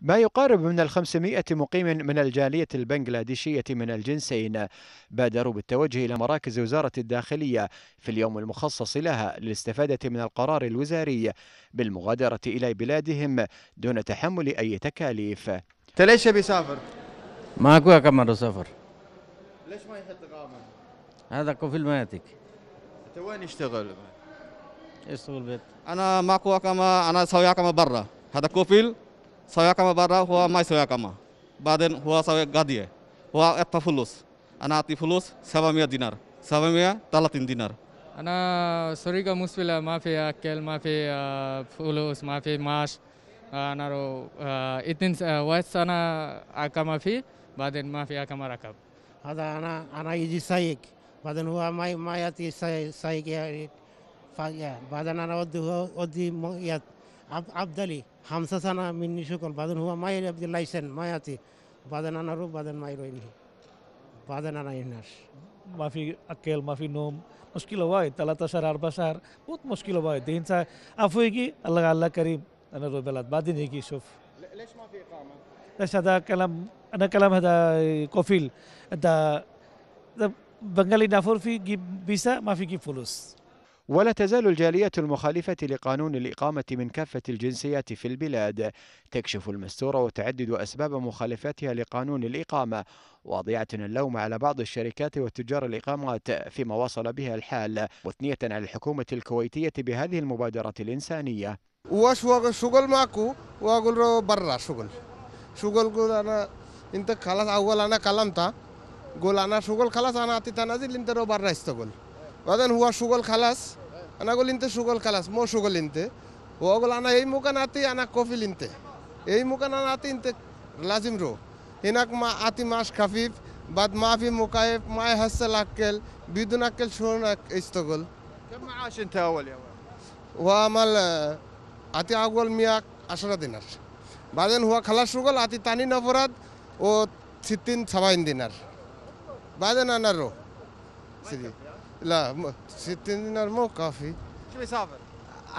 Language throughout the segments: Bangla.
ما يقارب من ال 500 مقيم من الجالية البنغلاديشية من الجنسين بادروا بالتوجه إلى مراكز وزارة الداخلية في اليوم المخصص لها للاستفادة من القرار الوزاري بالمغادرة إلى بلادهم دون تحمل أي تكاليف ليش بيسافر؟ ماكو أكمل سافر ليش ما يحط إقامة؟ هذا كو فيلماتك أنت وين يشتغل؟ يشتغل بيت أنا ماكو كما أنا أسوي كما برا هذا كوفيل সয়া কামা বারা হওয়া মাই সয়া কামা বাদেন হুয়া সাবে গা দিয়ে হওয়া একটা ফুলুস আনা আতি ফুলুস সেবা মিয়া দিনার সেবা মিয়া তালা তিন দিনার আনা সরিগা মুসপিলা মাফে আকেল মাফে ফুলুস মাফে মাস আনারও ইতিন ওয়েস আনা আকা মাফি বাদেন মাফে আকা মার আকাব আদা আনা আনা ইজি সাইক বাদেন হুয়া মাই মাই আতি সাইক ইয়ারি ফাগিয়া বাদেন আনা অদ্দি অদ্দি ইয়াত আবদালি হামসা সানা মিন্নি সকল বাদন হুয়া মায়ের আব্দি লাইসেন মায়াতি বাদন আনারু বাদন মায়ের ইন্নি বাদন আনা ইন্নাস মাফি আকেল মাফি নোম মুশকিল হয় তালা তাসার আর বাসার বহুত মুশকিল হয় দিন চা আফু কি আল্লাহ আল্লাহ করিম انا روبلات بعدين يجي يشوف ليش ما في اقامه؟ ليش هذا কফিল দা كلام هذا كفيل গিফ বিসা نافور في جيب ولا تزال الجالية المخالفة لقانون الإقامة من كافة الجنسيات في البلاد تكشف المستورة وتعدد أسباب مخالفتها لقانون الإقامة واضعة اللوم على بعض الشركات وتجار الإقامات فيما وصل بها الحال مثنية على الحكومة الكويتية بهذه المبادرة الإنسانية واش شغل معكو واقول له برا شغل شغل قول انا انت خلاص اول انا كلمتها قول انا شغل خلاص انا اعطيت انازل انت برا استقل بعدين هو شغل خلاص সুগল মো সুগল ಕಲಾಸ್ ಮೋ আনা এই ಅನ আতি আনা কফি লিনতে এই আনা আতি ইনতে লাজিম রো হিনাক মা আতি মাস খাফিফ বাদ মাফি মুকায়েব মায় হাসল আক্কেল বিদুন আক্কেল শোন ইস্তগল كم معاش انت اول يا ولد আতি আগল মিয়াক আশরা দিনার বাদেন হুয়া খালাস সুগল আতি তানি নফরাদ ও সিতিন ছাবাইন দিনার বাদেন আনারো সিদি لا 60 دينار مو كافي شو يسافر؟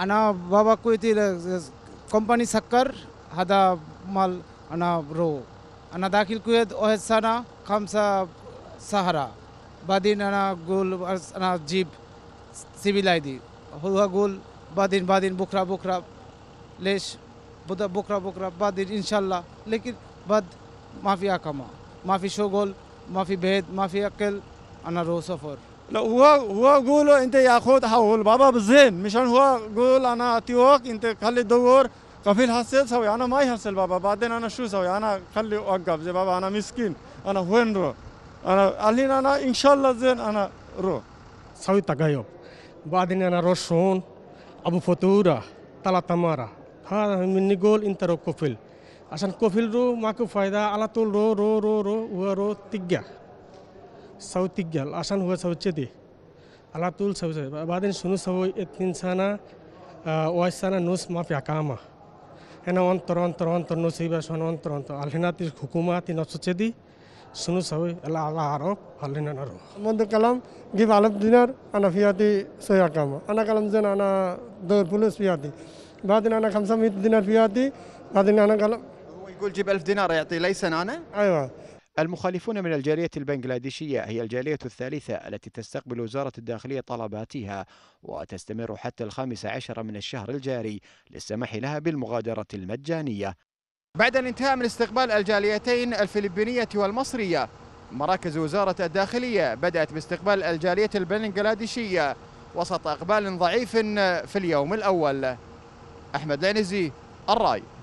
انا بابا كويتي كومباني سكر هذا مال انا برو انا داخل كويت واحد سنه خمسه سهره بعدين انا قول انا جيب سيفيل ايدي هو اقول بعدين بعدين بكره بكره ليش بكره بكره بعدين ان شاء الله لكن بعد ما في اقامه ما في شغل ما في بيت ما في اكل انا رو سفر لا هو هو يقول انت ياخذها هو بابا بزين مشان هو يقول انا اعطيوك انت خلي دور كفيل حسيت سوي انا ما يحصل بابا بعدين انا شو سوي انا خلي اوقف زي بابا انا مسكين انا وين رو انا قالين انا ان شاء الله زين انا رو سوي تغيب بعدين انا روشون ابو فتوره تلا تمارا ها من نقول انت رو كفيل عشان كفيل رو ماكو فايده على طول رو رو رو رو رو تجا ಸೌತಿಗ್ಯಲ್ ಆಶಾನ್ ಹುವ ಸೌಚ್ಯತಿ ಅಲಾತುಲ್ ಸೌ ಬಾದಿನ ಸುನು ಸೌ ಎತ್ತಿನ್ಸಾನ ವಯಸ್ಸಾನ ನೂಸ್ ಮಾಫಿ ಅಕಾಮ ಏನ ಒಂತರ ಒಂತರ ಒಂತರ ನೂಸ್ ಇವ ಸೊನ ಒಂತರ ಒಂತರ ಅಲ್ಹಿನಾತಿ ಹುಕುಮಾತಿ ನಸುಚ್ಯದಿ ಸುನು ಸೌ ಎಲ್ಲ ಅಲ್ಲ ಆರೋಪ್ ಅಲ್ಲಿನರು ಒಂದು ಕಲಂ ಗಿವ್ ಅಲಪ್ ದಿನರ್ ಅನ ಫಿಯಾತಿ ಸೊಯ್ ಅಕಾಮ ಅನ ಕಲಂ ಜನ ಅನ ದೋರ್ ಪುಲುಸ್ ಫಿಯಾತಿ بعدين انا 500 دينار في يدي بعدين انا قال هو يقول جيب 1000 دينار يعطي لي سنه انا ايوه المخالفون من الجالية البنغلاديشية هي الجالية الثالثة التي تستقبل وزارة الداخلية طلباتها وتستمر حتى الخامس عشر من الشهر الجاري للسماح لها بالمغادرة المجانية بعد الانتهاء من استقبال الجاليتين الفلبينية والمصرية مراكز وزارة الداخلية بدأت باستقبال الجالية البنغلاديشية وسط أقبال ضعيف في اليوم الأول أحمد العنزي الرأي